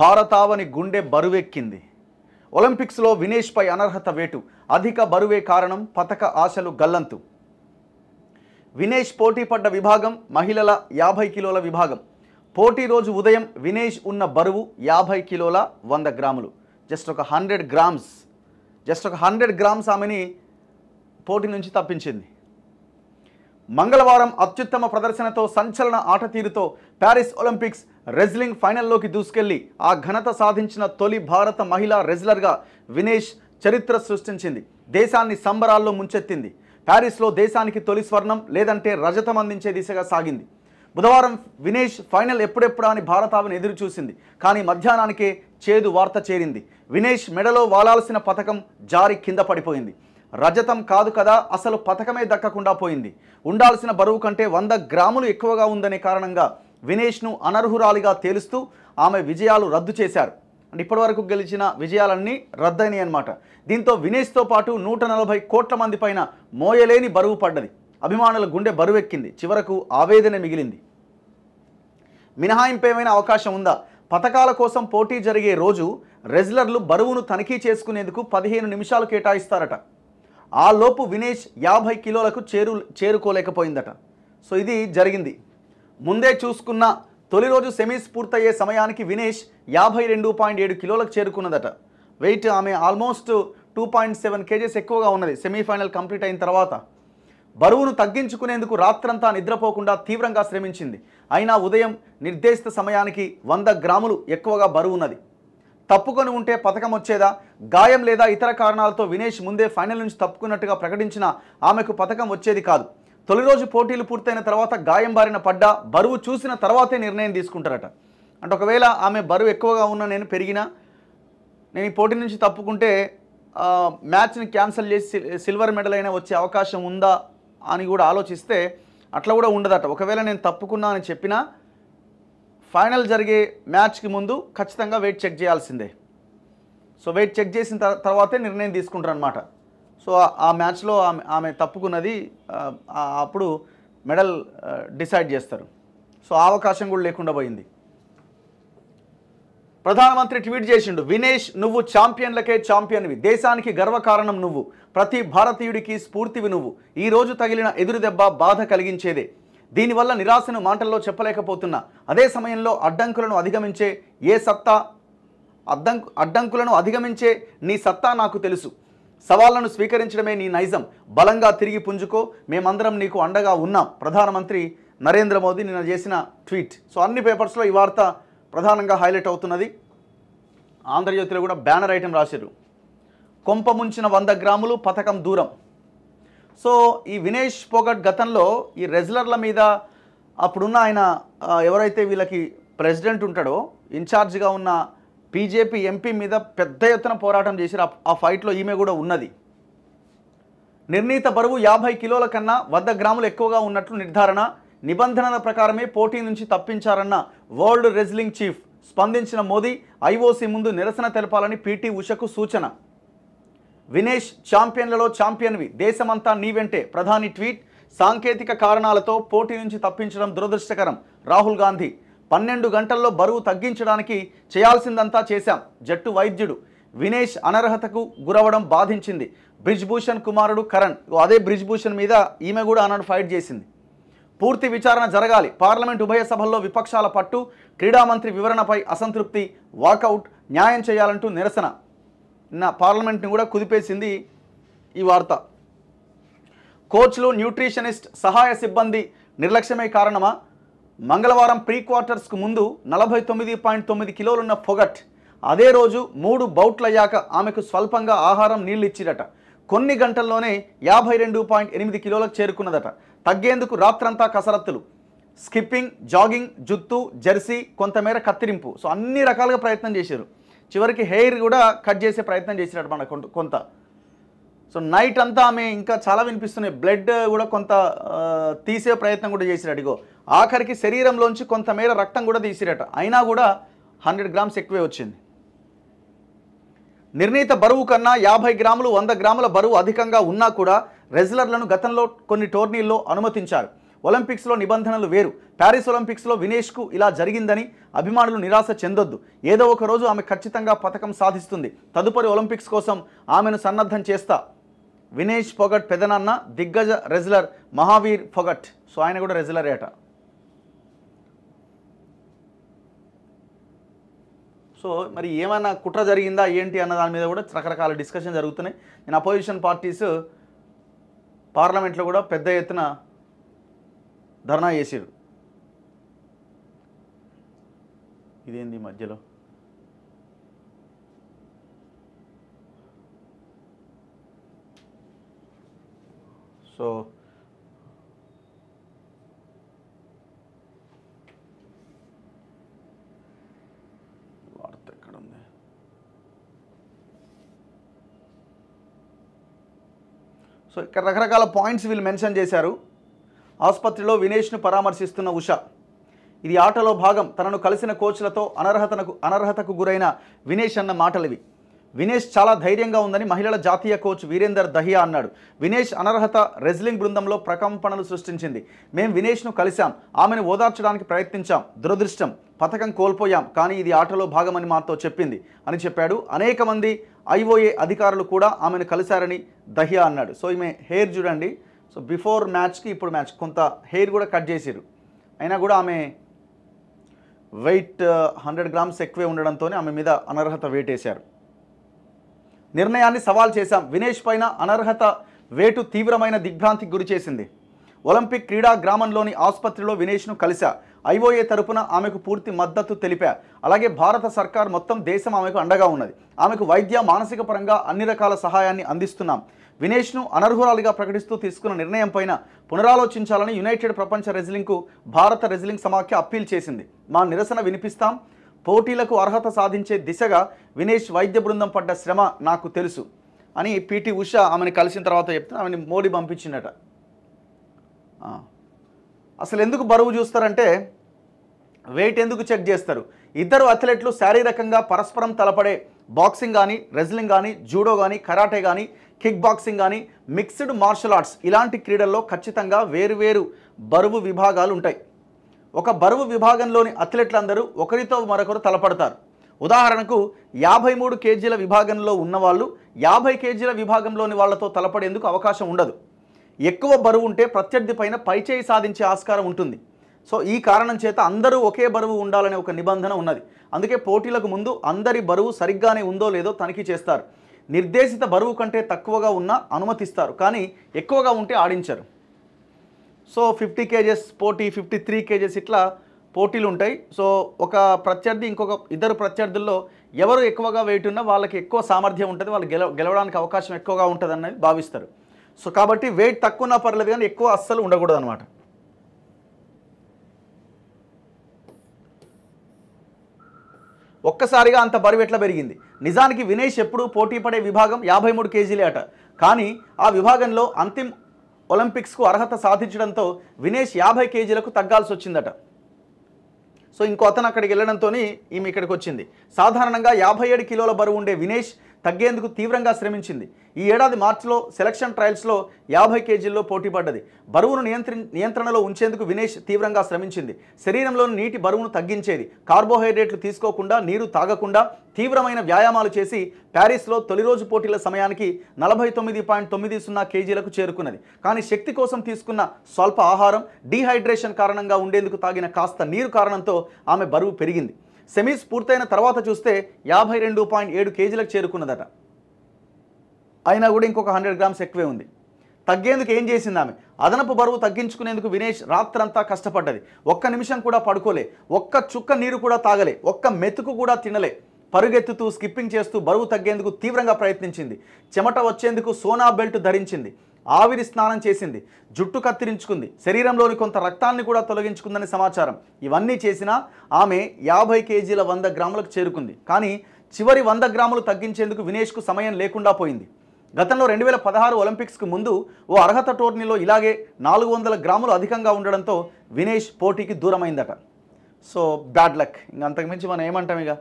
భారతావని గుండె బరువెక్కింది ఒలింపిక్స్లో వినేష్పై అనర్హత వేటు అధిక బరువే కారణం పథక ఆశలు గల్లంతు వినేష్ పోటీ పడ్డ విభాగం మహిళల యాభై కిలోల విభాగం పోటీ రోజు ఉదయం వినేష్ ఉన్న బరువు యాభై కిలోల వంద గ్రాములు జస్ట్ ఒక హండ్రెడ్ గ్రామ్స్ జస్ట్ ఒక హండ్రెడ్ గ్రామ్స్ ఆమెని పోటీ నుంచి తప్పించింది మంగళవారం అత్యుత్తమ ప్రదర్శనతో సంచలన ఆట తీరుతో ప్యారిస్ ఒలింపిక్స్ రెజ్లింగ్ ఫైనల్లోకి దూసుకెళ్లి ఆ ఘనత సాధించిన తొలి భారత మహిళా రెజ్లర్గా వినేష్ చరిత్ర సృష్టించింది దేశాన్ని సంబరాల్లో ముంచెత్తింది ప్యారిస్లో దేశానికి తొలి స్వర్ణం లేదంటే రజతం అందించే దిశగా సాగింది బుధవారం వినేష్ ఫైనల్ ఎప్పుడెప్పుడా అని భారతావిని ఎదురు చూసింది కానీ మధ్యాహ్నానికే చేదు వార్త చేరింది వినేష్ మెడలో వాలాల్సిన పథకం జారి కింద పడిపోయింది రజతం కాదు కదా అసలు పథకమే దక్కకుండా పోయింది ఉండాల్సిన బరువు కంటే వంద గ్రాములు ఎక్కువగా ఉందనే కారణంగా వినేష్ను అనర్హురాలిగా తేలుస్తూ ఆమె విజయాలు రద్దు చేశారు అంటే ఇప్పటివరకు గెలిచిన విజయాలన్నీ రద్దయినాయి అనమాట దీంతో వినేష్తో పాటు నూట నలభై కోట్ల మంది పైన మోయలేని బరువు పడ్డది అభిమానుల గుండె బరువెక్కింది చివరకు ఆవేదన మిగిలింది మినహాయింపు ఏమైనా అవకాశం ఉందా పథకాల కోసం పోటీ జరిగే రోజు రెజ్లర్లు బరువును తనిఖీ చేసుకునేందుకు పదిహేను నిమిషాలు కేటాయిస్తారట ఆ లోపు వినేష్ యాభై కిలోలకు చేరు చేరుకోలేకపోయిందట సో ఇది జరిగింది ముందే చూసుకున్న తొలి రోజు సెమీస్ పూర్తయ్యే సమయానికి వినేష్ యాభై రెండు పాయింట్ ఏడు కిలోలకు చేరుకున్నదట వెయిట్ ఆమె almost two point seven kgs ఎక్కువగా ఉన్నది సెమీఫైనల్ కంప్లీట్ అయిన తర్వాత బరువును తగ్గించుకునేందుకు రాత్రంతా నిద్రపోకుండా తీవ్రంగా శ్రమించింది అయినా ఉదయం నిర్దేశిత సమయానికి వంద గ్రాములు ఎక్కువగా బరువున్నది తప్పుకొని ఉంటే పథకం వచ్చేదా గాయం లేదా ఇతర కారణాలతో వినేష్ ముందే ఫైనల్ నుంచి తప్పుకున్నట్టుగా ప్రకటించిన ఆమెకు పథకం వచ్చేది కాదు తొలి రోజు పోటీలు పూర్తయిన తర్వాత గాయం బారిన పడ్డా బరువు చూసిన తర్వాతే నిర్ణయం తీసుకుంటారట అంటే ఒకవేళ ఆమె బరువు ఎక్కువగా ఉన్న నేను పెరిగినా నేను ఈ పోటీ నుంచి తప్పుకుంటే మ్యాచ్ని క్యాన్సిల్ చేసి సిల్వర్ మెడల్ అయినా వచ్చే అవకాశం ఉందా అని కూడా ఆలోచిస్తే అట్లా కూడా ఉండదట ఒకవేళ నేను తప్పుకున్నా అని చెప్పినా ఫైనల్ జరిగే మ్యాచ్కి ముందు ఖచ్చితంగా వెయిట్ చెక్ చేయాల్సిందే సో వెయిట్ చెక్ చేసిన తర్వాతే నిర్ణయం తీసుకుంటారు అనమాట సో ఆ మ్యాచ్లో ఆమె ఆమె తప్పుకున్నది అప్పుడు మెడల్ డిసైడ్ చేస్తారు సో అవకాశం కూడా లేకుండా పోయింది ప్రధానమంత్రి ట్వీట్ చేసిండు వినేష్ నువ్వు ఛాంపియన్లకే ఛాంపియన్వి దేశానికి గర్వకారణం నువ్వు ప్రతి భారతీయుడికి స్ఫూర్తివి నువ్వు ఈరోజు తగిలిన ఎదురుదెబ్బ బాధ కలిగించేదే దీనివల్ల నిరాశను మాటల్లో చెప్పలేకపోతున్నా అదే సమయంలో అడ్డంకులను అధిగమించే ఏ సత్తా అడ్డంకు అడ్డంకులను అధిగమించే నీ సత్తా నాకు తెలుసు సవాళ్లను స్వీకరించడమే నీ నైజం బలంగా తిరిగి పుంజుకో మేమందరం నీకు అండగా ఉన్నాం ప్రధానమంత్రి నరేంద్ర మోదీ నిన్న చేసిన ట్వీట్ సో అన్ని పేపర్స్లో ఈ వార్త ప్రధానంగా హైలైట్ అవుతున్నది ఆంధ్రజ్యోతిలో కూడా బ్యానర్ ఐటెం రాశారు కొంప ముంచిన వంద గ్రాములు పథకం దూరం సో ఈ వినేష్ పోగట్ గతంలో ఈ రెజ్లర్ల మీద అప్పుడున్న ఆయన ఎవరైతే వీళ్ళకి ప్రెసిడెంట్ ఉంటాడో ఇన్ఛార్జ్గా ఉన్న బీజేపీ ఎంపీ మీద పెద్ద ఎత్తున పోరాటం చేసిన ఆ ఫైట్లో ఈమె కూడా ఉన్నది నిర్ణీత బరువు యాభై కిలోల కన్నా వద్ద గ్రాములు ఎక్కువగా ఉన్నట్లు నిర్ధారణ నిబంధనల ప్రకారమే పోటీ నుంచి తప్పించారన్న వరల్డ్ రెజ్లింగ్ చీఫ్ స్పందించిన మోదీ ఐఓసీ ముందు నిరసన తెలపాలని పీటీ ఉషకు సూచన వినేష్ ఛాంపియన్లలో ఛాంపియన్వి దేశమంతా నీ వెంటే ప్రధాని ట్వీట్ సాంకేతిక కారణాలతో పోటీ నుంచి తప్పించడం దురదృష్టకరం రాహుల్ గాంధీ పన్నెండు గంటల్లో బరువు తగ్గించడానికి చేయాల్సిందంతా చేశాం జట్టు వైద్యుడు వినేష్ అనర్హతకు గురవడం బాధించింది బ్రిజ్భూషణ్ కుమారుడు కరణ్ అదే బ్రిజ్భూషణ్ మీద ఈమె కూడా అనడు ఫైట్ చేసింది పూర్తి విచారణ జరగాలి పార్లమెంట్ ఉభయ సభల్లో విపక్షాల పట్టు క్రీడా మంత్రి వివరణపై అసంతృప్తి వాకౌట్ న్యాయం చేయాలంటూ నిరసన నా పార్లమెంట్ని కూడా కుదిపేసింది ఈ వార్త కోచ్లు న్యూట్రిషనిస్ట్ సహాయ సిబ్బంది నిర్లక్ష్యమే కారణమా మంగళవారం ప్రీ క్వార్టర్స్కు ముందు నలభై తొమ్మిది పాయింట్ తొమ్మిది కిలోలున్న పొగట్ అదే రోజు మూడు బౌట్లయ్యాక ఆమెకు స్వల్పంగా ఆహారం నీళ్ళు ఇచ్చిరట కొన్ని గంటల్లోనే యాభై రెండు పాయింట్ ఎనిమిది కిలోలకు చేరుకున్నదట తగ్గేందుకు రాత్రంతా కసరత్తులు స్కిప్పింగ్ జాగింగ్ జుత్తు జెర్సీ కొంతమేర కత్తిరింపు సో అన్ని రకాలుగా ప్రయత్నం చేశారు చివరికి హెయిర్ కూడా కట్ చేసే ప్రయత్నం చేసినట్టు మన కొంత సో నైట్ అంతా ఆమె ఇంకా చాలా వినిపిస్తున్నాయి బ్లడ్ కూడా కొంత తీసే ప్రయత్నం కూడా చేసినాడు ఇగో ఆఖరికి శరీరంలోంచి కొంతమేర రక్తం కూడా తీసిరట అయినా కూడా హండ్రెడ్ గ్రామ్స్ ఎక్కువే వచ్చింది నిర్ణీత బరువు కన్నా యాభై గ్రాములు వంద గ్రాముల బరువు అధికంగా ఉన్నా కూడా రెజ్లర్లను గతంలో కొన్ని టోర్నీల్లో అనుమతించారు ఒలింపిక్స్లో నిబంధనలు వేరు ప్యారిస్ ఒలింపిక్స్లో వినేష్కు ఇలా జరిగిందని అభిమానులు నిరాశ చెందొద్దు ఏదో ఒక రోజు ఆమె ఖచ్చితంగా పథకం సాధిస్తుంది తదుపరి ఒలింపిక్స్ కోసం ఆమెను సన్నద్ధం చేస్తా వినేష్ ఫొగట్ పెదనాన్న దిగ్గజ రెజ్లర్ మహావీర్ ఫొగట్ సో ఆయన కూడా రెజ్లరే అట సో మరి ఏమైనా కుట్ర జరిగిందా ఏంటి అన్న దాని మీద కూడా రకరకాల డిస్కషన్ జరుగుతున్నాయి నేను అపోజిషన్ పార్టీస్ పార్లమెంట్లో కూడా పెద్ద ఎత్తున ధర్నా చేసాడు ఇదేంది మధ్యలో సో వార్త ఎక్కడ ఉంది సో ఇక్కడ రకరకాల పాయింట్స్ వీళ్ళు మెన్షన్ చేశారు ఆసుపత్రిలో వినేష్ను పరామర్శిస్తున్న ఉష ఇది ఆటలో భాగం తనను కలిసిన కోచ్లతో అనర్హతనకు అనర్హతకు గురైన వినేష్ అన్న మాటలివి వినేష్ చాలా ధైర్యంగా ఉందని మహిళల జాతీయ కోచ్ వీరేందర్ దహియా అన్నాడు వినేష్ అనర్హత రెజ్లింగ్ బృందంలో ప్రకంపనలు సృష్టించింది మేం వినేష్ను కలిశాం ఆమెను ఓదార్చడానికి ప్రయత్నించాం దురదృష్టం పథకం కోల్పోయాం కానీ ఇది ఆటలో భాగమని మాతో చెప్పింది అని చెప్పాడు అనేక మంది ఐఓఏ అధికారులు కూడా ఆమెను కలిశారని దహియా అన్నాడు సో ఈమె హెయిర్ చూడండి సో బిఫోర్ మ్యాచ్కి ఇప్పుడు మ్యాచ్ కొంత హెయిర్ కూడా కట్ చేసిరు అయినా కూడా ఆమె వెయిట్ హండ్రెడ్ గ్రామ్స్ ఎక్కువే ఉండడంతోనే ఆమె మీద అనర్హత వేట్ వేశారు నిర్ణయాన్ని సవాల్ చేశాం వినేష్ పైన అనర్హత వేటు తీవ్రమైన దిగ్భ్రాంతికి గురి చేసింది ఒలింపిక్ క్రీడా గ్రామంలోని ఆసుపత్రిలో వినేష్ను కలిశా ఐఓఏ తరపున ఆమెకు పూర్తి మద్దతు తెలిపా అలాగే భారత సర్కార్ మొత్తం దేశం ఆమెకు అండగా ఉన్నది ఆమెకు వైద్య మానసిక పరంగా అన్ని రకాల సహాయాన్ని అందిస్తున్నాం వినేష్ను అనర్హురాలిగా ప్రకటిస్తూ తీసుకున్న పైన పునరాలోచించాలని యునైటెడ్ ప్రపంచ రెజ్లింగ్కు భారత రెజ్లింగ్ సమాఖ్య అప్పీల్ చేసింది మా నిరసన వినిపిస్తాం పోటీలకు అర్హత సాధించే దిశగా వినేష్ వైద్య బృందం పడ్డ శ్రమ నాకు తెలుసు అని పిటి ఉష ఆమెను కలిసిన తర్వాత చెప్తే ఆమెను మోడీ పంపించిండట అసలు ఎందుకు బరువు చూస్తారంటే వెయిట్ ఎందుకు చెక్ చేస్తారు ఇద్దరు అథ్లెట్లు శారీరకంగా పరస్పరం తలపడే బాక్సింగ్ కానీ రెజ్లింగ్ కానీ జూడో కానీ కరాటే కానీ కిక్ బాక్సింగ్ కానీ మిక్స్డ్ మార్షల్ ఆర్ట్స్ ఇలాంటి క్రీడల్లో ఖచ్చితంగా వేరువేరు బరువు విభాగాలు ఉంటాయి ఒక బరువు విభాగంలోని అథ్లెట్లందరూ ఒకరితో మరొకరు తలపడతారు ఉదాహరణకు యాభై మూడు కేజీల విభాగంలో ఉన్నవాళ్ళు యాభై కేజీల విభాగంలోని వాళ్లతో తలపడేందుకు అవకాశం ఉండదు ఎక్కువ బరువు ఉంటే ప్రత్యర్థి పైన పైచేయి సాధించే ఆస్కారం ఉంటుంది సో ఈ కారణం చేత అందరూ ఒకే బరువు ఉండాలనే ఒక నిబంధన ఉన్నది అందుకే పోటీలకు ముందు అందరి బరువు సరిగ్గానే ఉందో లేదో తనిఖీ చేస్తారు నిర్దేశిత బరువు కంటే తక్కువగా ఉన్న అనుమతిస్తారు కానీ ఎక్కువగా ఉంటే ఆడించరు సో ఫిఫ్టీ కేజెస్ పోటీ ఫిఫ్టీ త్రీ కేజెస్ ఇట్లా పోటీలు ఉంటాయి సో ఒక ప్రత్యర్థి ఇంకొక ఇద్దరు ప్రత్యర్థుల్లో ఎవరు ఎక్కువగా వెయిట్ ఉన్నా వాళ్ళకి ఎక్కువ సామర్థ్యం ఉంటుంది వాళ్ళు గెల గెలవడానికి అవకాశం ఎక్కువగా ఉంటుంది అన్నది భావిస్తారు సో కాబట్టి వెయిట్ తక్కువ ఉన్నా పర్లేదు కానీ ఎక్కువ అస్సలు ఉండకూడదు అనమాట ఒక్కసారిగా అంత బరువు ఎట్లా పెరిగింది నిజానికి వినేష్ ఎప్పుడూ పోటీ పడే విభాగం యాభై మూడు కేజీలే అట కానీ ఆ విభాగంలో అంతిమ ఒలింపిక్స్కు అర్హత సాధించడంతో వినేష్ యాభై కేజీలకు తగ్గాల్సి వచ్చిందట సో ఇంకో అతను అక్కడికి వెళ్ళడంతో ఈమె ఇక్కడికి వచ్చింది సాధారణంగా యాభై ఏడు కిలోల బరువు ఉండే వినేష్ తగ్గేందుకు తీవ్రంగా శ్రమించింది ఈ ఏడాది మార్చిలో సెలక్షన్ ట్రయల్స్లో యాభై కేజీల్లో పోటీ పడ్డది బరువును నియంత్రి నియంత్రణలో ఉంచేందుకు వినేష్ తీవ్రంగా శ్రమించింది శరీరంలోని నీటి బరువును తగ్గించేది కార్బోహైడ్రేట్లు తీసుకోకుండా నీరు తాగకుండా తీవ్రమైన వ్యాయామాలు చేసి ప్యారిస్లో తొలి రోజు పోటీల సమయానికి నలభై తొమ్మిది పాయింట్ తొమ్మిది సున్నా కేజీలకు చేరుకున్నది కానీ శక్తి కోసం తీసుకున్న స్వల్ప ఆహారం డీహైడ్రేషన్ కారణంగా ఉండేందుకు తాగిన కాస్త నీరు కారణంతో ఆమె బరువు పెరిగింది సెమీస్ పూర్తయిన తర్వాత చూస్తే యాభై రెండు పాయింట్ ఏడు కేజీలకు చేరుకున్నదట అయినా కూడా ఇంకొక హండ్రెడ్ గ్రామ్స్ ఎక్కువే ఉంది తగ్గేందుకు ఏం చేసింది ఆమె అదనపు బరువు తగ్గించుకునేందుకు వినేష్ రాత్రంతా కష్టపడ్డది ఒక్క నిమిషం కూడా పడుకోలే ఒక్క చుక్క నీరు కూడా తాగలే ఒక్క మెతుకు కూడా తినలే పరుగెత్తుతూ స్కిప్పింగ్ చేస్తూ బరువు తగ్గేందుకు తీవ్రంగా ప్రయత్నించింది చెమట వచ్చేందుకు సోనా బెల్ట్ ధరించింది ఆవిరి స్నానం చేసింది జుట్టు కత్తిరించుకుంది శరీరంలోని కొంత రక్తాన్ని కూడా తొలగించుకుందని సమాచారం ఇవన్నీ చేసినా ఆమె యాభై కేజీల వంద గ్రాములకు చేరుకుంది కానీ చివరి వంద గ్రాములు తగ్గించేందుకు వినేష్కు సమయం లేకుండా పోయింది గతంలో రెండు వేల పదహారు ఒలింపిక్స్కు ముందు ఓ అర్హత టోర్నీలో ఇలాగే నాలుగు వందల గ్రాములు అధికంగా ఉండడంతో వినేష్ పోటీకి దూరమైందట సో బ్యాడ్ లక్ ఇంక అంతకుమించి మనం ఏమంటాం ఇక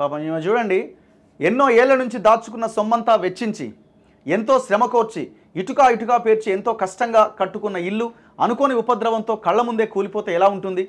పాపం ఈమె చూడండి ఎన్నో ఏళ్ల నుంచి దాచుకున్న సొమ్మంతా వెచ్చించి ఎంతో శ్రమ కోర్చి ఇటుకా ఇటుకా పేర్చి ఎంతో కష్టంగా కట్టుకున్న ఇల్లు అనుకోని ఉపద్రవంతో కళ్ళ ముందే కూలిపోతే ఎలా ఉంటుంది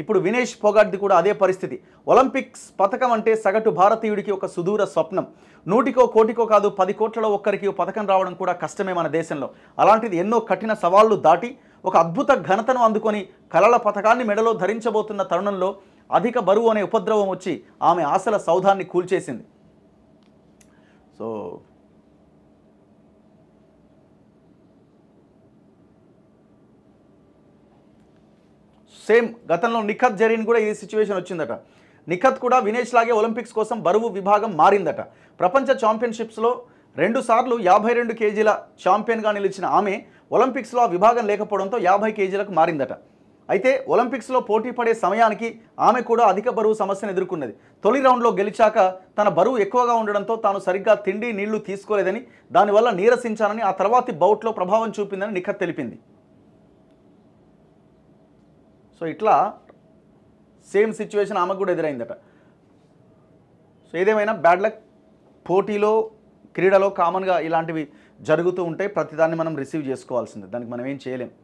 ఇప్పుడు వినేష్ పొగాడ్ది కూడా అదే పరిస్థితి ఒలింపిక్స్ పథకం అంటే సగటు భారతీయుడికి ఒక సుదూర స్వప్నం నూటికో కోటికో కాదు పది కోట్లలో ఒక్కరికి పథకం రావడం కూడా కష్టమే మన దేశంలో అలాంటిది ఎన్నో కఠిన సవాళ్లు దాటి ఒక అద్భుత ఘనతను అందుకొని కళల పథకాన్ని మెడలో ధరించబోతున్న తరుణంలో అధిక బరువు అనే ఉపద్రవం వచ్చి ఆమె ఆశల సౌధాన్ని కూల్చేసింది సో సేమ్ గతంలో నిఖత్ జరిగిన కూడా ఈ సిచ్యువేషన్ వచ్చిందట నిఖత్ కూడా వినేష్ లాగే ఒలింపిక్స్ కోసం బరువు విభాగం మారిందట ప్రపంచ ఛాంపియన్షిప్స్లో రెండుసార్లు యాభై రెండు కేజీల ఛాంపియన్గా నిలిచిన ఆమె ఒలింపిక్స్లో విభాగం లేకపోవడంతో యాభై కేజీలకు మారిందట అయితే ఒలింపిక్స్లో పోటీ పడే సమయానికి ఆమె కూడా అధిక బరువు సమస్యను ఎదుర్కొన్నది తొలి రౌండ్లో గెలిచాక తన బరువు ఎక్కువగా ఉండడంతో తాను సరిగ్గా తిండి నీళ్లు తీసుకోలేదని దానివల్ల నీరసించానని ఆ తర్వాతి బౌట్లో ప్రభావం చూపిందని నిఖత్ తెలిపింది సో ఇట్లా సేమ్ సిచ్యువేషన్ ఆమెకు కూడా ఎదురైందట సో ఏదేమైనా బ్యాడ్ లక్ పోటీలో క్రీడలో కామన్గా ఇలాంటివి జరుగుతూ ఉంటాయి ప్రతిదాన్ని మనం రిసీవ్ చేసుకోవాల్సిందే దానికి మనం ఏం చేయలేం